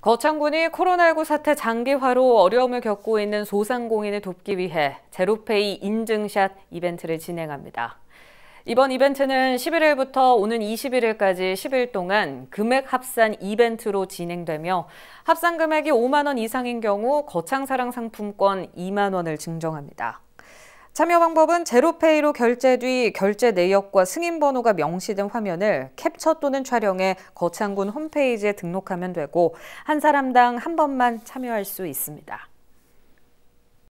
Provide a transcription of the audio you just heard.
거창군이 코로나19 사태 장기화로 어려움을 겪고 있는 소상공인을 돕기 위해 제로페이 인증샷 이벤트를 진행합니다. 이번 이벤트는 11일부터 오는 21일까지 10일 동안 금액 합산 이벤트로 진행되며 합산 금액이 5만 원 이상인 경우 거창사랑 상품권 2만 원을 증정합니다. 참여 방법은 제로페이로 결제 뒤 결제 내역과 승인번호가 명시된 화면을 캡처 또는 촬영해 거창군 홈페이지에 등록하면 되고 한 사람당 한 번만 참여할 수 있습니다.